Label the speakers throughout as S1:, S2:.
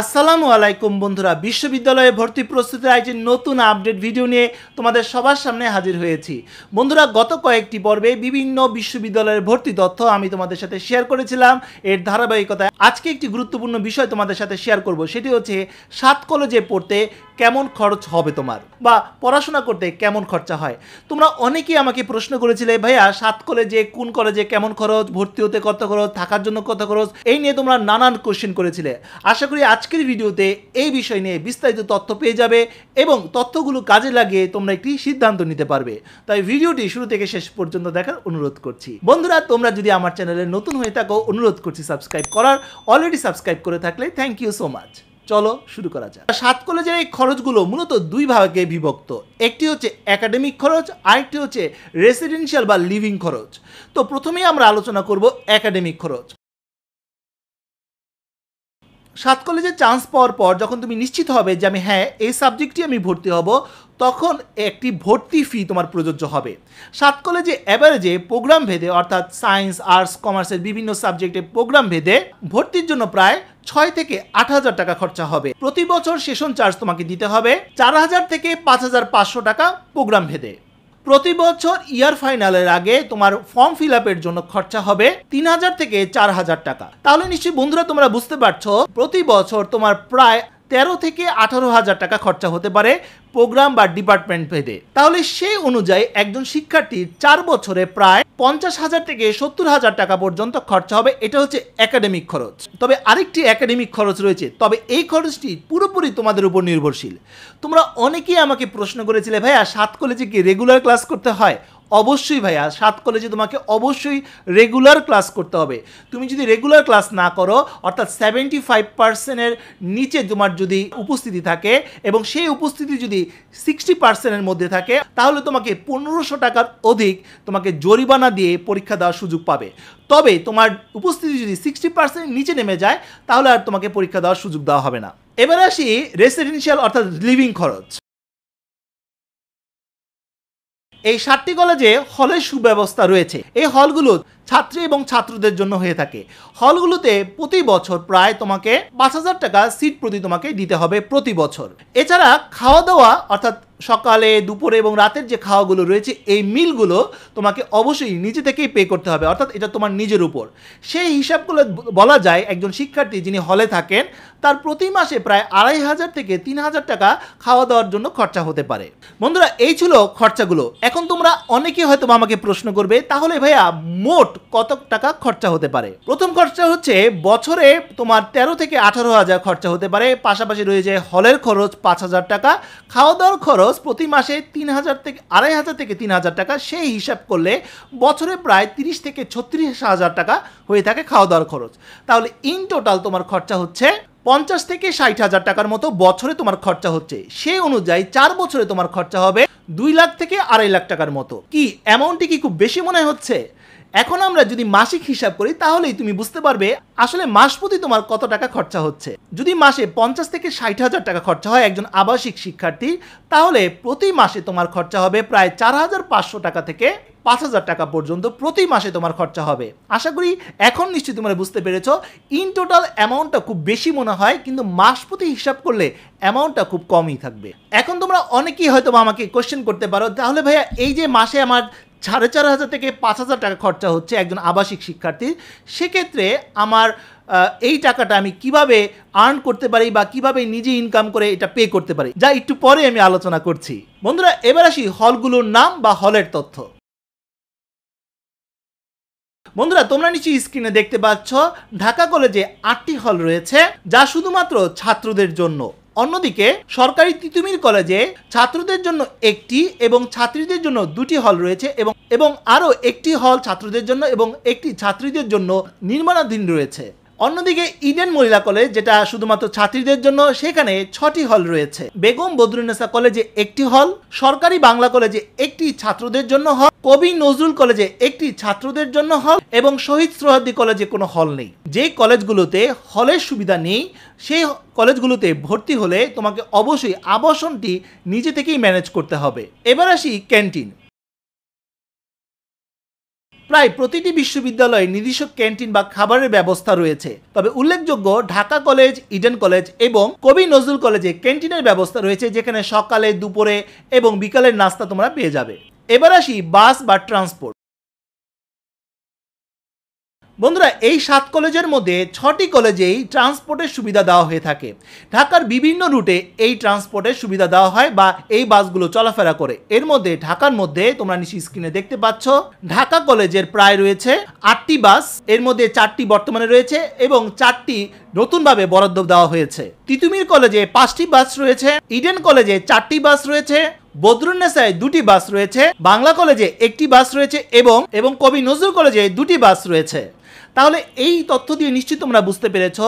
S1: আসসালামু আলাইকুম বন্ধুরা বিশ্ববিদ্যালয়ে ভর্তি প্রস্তুতির আইটি নতুন আপডেট ভিডিও নিয়ে তোমাদের সবার সামনে হাজির হয়েছি বন্ধুরা গত কয়েকটি পর্বে বিভিন্ন বিশ্ববিদ্যালয়ের ভর্তি তথ্য আমি তোমাদের সাথে শেয়ার করেছিলাম এর ধারাবাহিকতায় আজকে একটি গুরুত্বপূর্ণ বিষয় তোমাদের সাথে শেয়ার করব সেটি হচ্ছে সাত কলেজে পড়তে কেমন খরচ হবে তোমার বা পড়াশোনা করতে কেমন খরচা হয় তোমরা অনেকেই আমাকে প্রশ্ন করেছিলে ভাইয়া সাত কলেজে কোন কলেজে কেমন খরচ ভর্তি হতে কত খরচ থাকার জন্য কত খরচ এই নিয়ে তোমরা নানান কোশ্চেন করেছিলে আশা করি আজকের ভিডিওতে এই বিষয় নিয়ে বিস্তারিত তথ্য পেয়ে যাবে এবং তথ্যগুলো কাজে লাগিয়ে তোমরা একটি সিদ্ধান্ত নিতে পারবে তাই ভিডিওটি শুরু থেকে শেষ পর্যন্ত দেখার অনুরোধ করছি বন্ধুরা তোমরা যদি আমার চ্যানেলে নতুন হয়ে থাকো অনুরোধ করছি সাবস্ক্রাইব করার অলরেডি সাবস্ক্রাইব করে থাকলে থ্যাংক ইউ সো মাচ চলো শুরু করা যাক সাত কলেজের এই খরচগুলো মূলত দুই ভাগে বিভক্ত একটি হচ্ছে একাডেমিক খরচ আরেকটি হচ্ছে রেসিডেন্সিয়াল বা লিভিং খরচ তো প্রথমেই আমরা আলোচনা করব একাডেমিক খরচ সাত কলেজে চান্স পাওয়ার পর যখন তুমি নিশ্চিত হবে যে আমি হ্যাঁ এই সাবজেক্টটি আমি ভর্তি হব তখন একটি ভর্তি ফি তোমার প্রযোজ্য হবে সাত কলেজে অ্যাভারেজে প্রোগ্রাম ভেদে অর্থাৎ সায়েন্স আর্টস কমার্সের বিভিন্ন সাবজেক্টে প্রোগ্রাম ভেদে ভর্তির জন্য প্রায় ছয় থেকে আট হাজার টাকা খরচা হবে প্রতি বছর সেশন চার্জ তোমাকে দিতে হবে চার হাজার থেকে পাঁচ হাজার পাঁচশো টাকা প্রোগ্রাম ভেদে প্রতি বছর ইয়ার ফাইনালের আগে তোমার ফর্ম ফিল আপের জন্য খরচা হবে তিন হাজার থেকে চার হাজার টাকা তাহলে নিশ্চয়ই বন্ধুরা তোমরা বুঝতে পারছো প্রতি বছর তোমার প্রায় তেরো থেকে আঠারো হাজার টাকা খরচা হতে পারে প্রোগ্রাম বা ডিপার্টমেন্ট ভেদে তাহলে সেই অনুযায়ী একজন শিক্ষার্থীর চার বছরে প্রায় পঞ্চাশ হাজার থেকে সত্তর হাজার টাকা পর্যন্ত খরচা হবে এটা হচ্ছে একাডেমিক খরচ তবে আরেকটি একাডেমিক খরচ রয়েছে তবে এই খরচটি পুরোপুরি তোমাদের উপর নির্ভরশীল তোমরা অনেকেই আমাকে প্রশ্ন করেছিলে ভাইয়া সাত কলেজে কি রেগুলার ক্লাস করতে হয় অবশ্যই ভাইয়া সাত কলেজে তোমাকে অবশ্যই রেগুলার ক্লাস করতে হবে তুমি যদি রেগুলার ক্লাস না করো অর্থাৎ সেভেন্টি ফাইভ পার্সেন্টের নিচে তোমার যদি উপস্থিতি থাকে এবং সেই উপস্থিতি যদি সিক্সটি পার্সেন্টের মধ্যে থাকে তাহলে তোমাকে পনেরোশো টাকার অধিক তোমাকে জরিমানা দিয়ে পরীক্ষা দেওয়ার সুযোগ পাবে তবে তোমার উপস্থিতি যদি সিক্সটি পার্সেন্ট নিচে নেমে যায় তাহলে আর তোমাকে পরীক্ষা দেওয়ার সুযোগ দেওয়া হবে না এবার আসি রেসিডেন্সিয়াল অর্থাৎ লিভিং খরচ এই সাতটি কলেজে হলের সুব্যবস্থা রয়েছে এই হলগুলো ছাত্রী এবং ছাত্রদের জন্য হয়ে থাকে হলগুলোতে প্রতি বছর প্রায় তোমাকে পাঁচ হাজার টাকা সিট প্রতি তোমাকে দিতে হবে প্রতি বছর এছাড়া খাওয়া দাওয়া অর্থাৎ সকালে দুপুরে এবং রাতের যে খাওয়াগুলো রয়েছে এই মিলগুলো তোমাকে অবশ্যই নিজে থেকেই পে করতে হবে অর্থাৎ এটা তোমার নিজের উপর সেই হিসাবগুলো বলা যায় একজন শিক্ষার্থী যিনি হলে থাকেন তার প্রতি মাসে প্রায় আড়াই হাজার থেকে তিন হাজার টাকা খাওয়া দাওয়ার জন্য খরচা হতে পারে বন্ধুরা এই ছিল খরচাগুলো এখন তোমরা অনেকেই হয়তো আমাকে প্রশ্ন করবে তাহলে ভাইয়া মোট কত টাকা খরচা হতে পারে প্রথম খরচা হচ্ছে বছরে তোমার তেরো থেকে আঠারো হাজার খরচা হতে পারে পাশাপাশি রয়েছে হলের খরচ পাঁচ হাজার টাকা খাওয়া দাওয়ার খরচ প্রতি মাসে তিন হাজার থেকে আড়াই হাজার থেকে তিন হাজার টাকা সেই হিসাব করলে বছরে প্রায় তিরিশ থেকে ছত্রিশ হাজার টাকা হয়ে থাকে খাওয়া দাওয়ার খরচ তাহলে ইন টোটাল তোমার খরচা হচ্ছে পঞ্চাশ থেকে ষাট হাজার টাকার মতো বছরে তোমার খরচা হচ্ছে সেই অনুযায়ী চার বছরে তোমার খরচা হবে দুই লাখ থেকে আড়াই লাখ টাকার মতো কি অ্যামাউন্টটি কি খুব বেশি মনে হচ্ছে এখন আমরা যদি মাসিক হিসাব করি তাহলেই তুমি বুঝতে পারবে আসলে মাস প্রতি তোমার কত টাকা খরচা হচ্ছে যদি মাসে পঞ্চাশ থেকে ষাট হাজার টাকা খরচা হয় একজন আবাসিক শিক্ষার্থী তাহলে প্রতি মাসে তোমার খরচা হবে প্রায় চার হাজার পাঁচশো টাকা থেকে পাঁচ হাজার টাকা পর্যন্ত প্রতি মাসে তোমার খরচা হবে আশা করি এখন নিশ্চয় তোমরা বুঝতে পেরেছ ইন টোটাল অ্যামাউন্টটা খুব বেশি মনে হয় কিন্তু মাস প্রতি হিসাব করলে অ্যামাউন্টটা খুব কমই থাকবে এখন তোমরা অনেকেই হয়তো আমাকে কোশ্চেন করতে পারো তাহলে ভাইয়া এই যে মাসে আমার সাড়ে চার হাজার থেকে পাঁচ হাজার টাকা খরচা হচ্ছে একজন আবাসিক শিক্ষার্থী সেক্ষেত্রে আমার এই টাকাটা আমি কিভাবে আর্ন করতে পারি বা কিভাবে নিজে ইনকাম করে এটা পে করতে পারি যা একটু পরে আমি আলোচনা করছি বন্ধুরা এবার আসি হলগুলোর নাম বা হলের তথ্য বন্ধুরা তোমরা নিচে স্ক্রিনে দেখতে পাচ্ছ ঢাকা কলেজে আটটি হল রয়েছে যা শুধুমাত্র ছাত্রদের জন্য অন্যদিকে সরকারি তিতুমির কলেজে ছাত্রদের জন্য একটি এবং ছাত্রীদের জন্য দুটি হল রয়েছে এবং এবং আরও একটি হল ছাত্রদের জন্য এবং একটি ছাত্রীদের জন্য নির্মাণাধীন রয়েছে অন্যদিকে ইডেন মহিলা কলেজ যেটা শুধুমাত্র ছাত্রীদের জন্য সেখানে ছটি হল রয়েছে বেগম বদরুন্নেসা কলেজে একটি হল সরকারি বাংলা কলেজে একটি ছাত্রদের জন্য হল কবি নজরুল কলেজে একটি ছাত্রদের জন্য হল এবং শহীদ সোহাদি কলেজে কোনো হল নেই যে কলেজগুলোতে হলের সুবিধা নেই সেই কলেজগুলোতে ভর্তি হলে তোমাকে অবশ্যই আবাসনটি নিজে থেকেই ম্যানেজ করতে হবে এবার আসি ক্যান্টিন প্রায় প্রতিটি বিশ্ববিদ্যালয়ে নিজস্ব ক্যান্টিন বা খাবারের ব্যবস্থা রয়েছে তবে উল্লেখযোগ্য ঢাকা কলেজ ইডেন কলেজ এবং কবি নজরুল কলেজে ক্যান্টিনের ব্যবস্থা রয়েছে যেখানে সকালে দুপুরে এবং বিকালের নাস্তা তোমরা পেয়ে যাবে এবার আসি বাস বা ট্রান্সপোর্ট বন্ধুরা এই সাত কলেজের মধ্যে ছটি কলেজেই ট্রান্সপোর্টের সুবিধা দেওয়া হয়ে থাকে ঢাকার বিভিন্ন রুটে এই ট্রান্সপোর্টের সুবিধা দেওয়া হয় বা এই বাসগুলো চলাফেরা করে এর মধ্যে ঢাকার মধ্যে তোমরা নিচে স্ক্রিনে দেখতে পাচ্ছ ঢাকা কলেজের প্রায় রয়েছে আটটি বাস এর মধ্যে চারটি বর্তমানে রয়েছে এবং চারটি নতুনভাবে বরাদ্দ দেওয়া হয়েছে তিতুমির কলেজে পাঁচটি বাস রয়েছে ইডেন কলেজে চারটি বাস রয়েছে বদরুন্নেসায় দুটি বাস রয়েছে বাংলা কলেজে একটি বাস রয়েছে এবং এবং কবি নজরুল কলেজে দুটি বাস রয়েছে তাহলে এই তথ্য দিয়ে নিশ্চিত তোমরা বুঝতে পেরেছ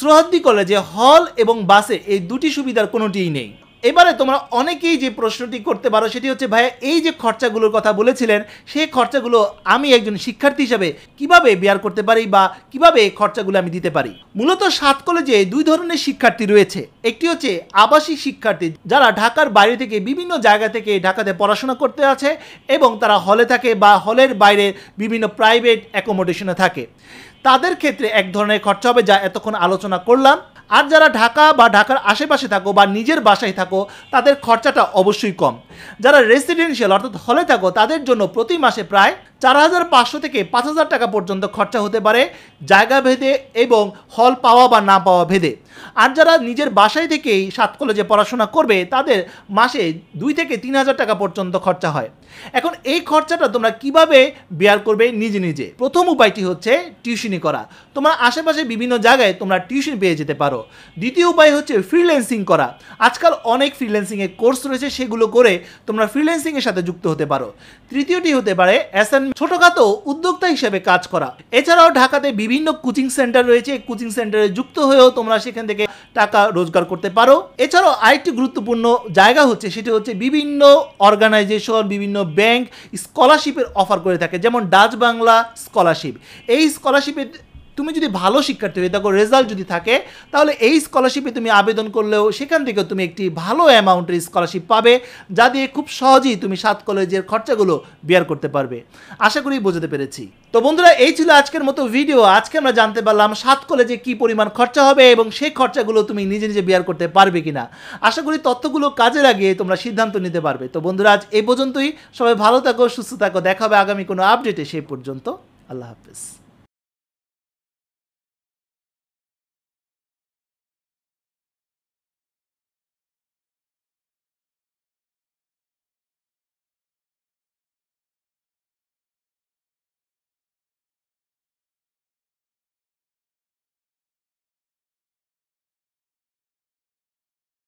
S1: সোহাদ্দি কলেজে হল এবং বাসে এই দুটি সুবিধার কোনোটিই নেই এবারে তোমরা অনেকেই যে প্রশ্নটি করতে পারো সেটি হচ্ছে ভাইয়া এই যে খরচাগুলোর কথা বলেছিলেন সেই খরচাগুলো আমি একজন শিক্ষার্থী হিসাবে কিভাবে বিয়ার করতে পারি বা কিভাবে এই খরচাগুলো আমি দিতে পারি মূলত সাত কলেজে দুই ধরনের শিক্ষার্থী রয়েছে একটি হচ্ছে আবাসিক শিক্ষার্থী যারা ঢাকার বাইরে থেকে বিভিন্ন জায়গা থেকে ঢাকাতে পড়াশোনা করতে আছে এবং তারা হলে থাকে বা হলের বাইরে বিভিন্ন প্রাইভেট অ্যাকোমোডেশনে থাকে তাদের ক্ষেত্রে এক ধরনের খরচা হবে যা এতক্ষণ আলোচনা করলাম আর যারা ঢাকা বা ঢাকার আশেপাশে থাকো বা নিজের বাসায় থাকো তাদের খরচাটা অবশ্যই কম যারা রেসিডেন্সিয়াল অর্থাৎ হলে থাকো তাদের জন্য প্রতি মাসে প্রায় চার হাজার পাঁচশো থেকে পাঁচ হাজার টাকা পর্যন্ত খরচা হতে পারে জায়গা ভেদে এবং হল পাওয়া বা না পাওয়া ভেদে আর যারা নিজের বাসায় থেকেই সাত কলেজে পড়াশোনা করবে তাদের মাসে দুই থেকে তিন হাজার টাকা পর্যন্ত খরচা হয় এখন এই খরচাটা তোমরা কিভাবে বেয়ার করবে নিজে নিজে প্রথম উপায়টি হচ্ছে টিউশনি করা তোমরা আশেপাশে বিভিন্ন জায়গায় তোমরা টিউশন পেয়ে যেতে পারো দ্বিতীয় উপায় হচ্ছে ফ্রিল্যান্সিং করা আজকাল অনেক ফ্রিল্যান্সিংয়ের কোর্স রয়েছে সেগুলো করে তোমরা ফ্রিল্যান্সিংয়ের সাথে যুক্ত হতে পারো তৃতীয়টি হতে পারে অ্যাসাইন ছোটখাটো উদ্যোক্তা হিসেবে কাজ করা এছাড়াও ঢাকাতে বিভিন্ন কোচিং সেন্টার রয়েছে কোচিং সেন্টারে যুক্ত হয়েও তোমরা সেখান থেকে টাকা রোজগার করতে পারো এছাড়াও আরেকটি গুরুত্বপূর্ণ জায়গা হচ্ছে সেটি হচ্ছে বিভিন্ন অর্গানাইজেশন বিভিন্ন ব্যাংক স্কলারশিপের অফার করে থাকে যেমন ডাচ বাংলা স্কলারশিপ এই স্কলারশিপের তুমি যদি ভালো শিক্ষার্থী হয়ে থাকো রেজাল্ট যদি থাকে তাহলে এই স্কলারশিপে তুমি আবেদন করলেও সেখান থেকে তুমি একটি ভালো অ্যামাউন্টের স্কলারশিপ পাবে যা দিয়ে খুব সহজেই তুমি সাত কলেজের খরচাগুলো বিয়ার করতে পারবে আশা করি বোঝাতে পেরেছি তো বন্ধুরা এই ছিল আজকের মতো ভিডিও আজকে আমরা জানতে পারলাম সাত কলেজে কি পরিমাণ খরচা হবে এবং সেই খরচাগুলো তুমি নিজে নিজে বিয়ার করতে পারবে কিনা আশা করি তথ্যগুলো কাজে লাগিয়ে তোমরা সিদ্ধান্ত নিতে পারবে তো বন্ধুরা আজ এই পর্যন্তই সবাই ভালো থাকো সুস্থ থাকো দেখা হবে আগামী কোনো আপডেটে সেই পর্যন্ত আল্লাহ হাফিজ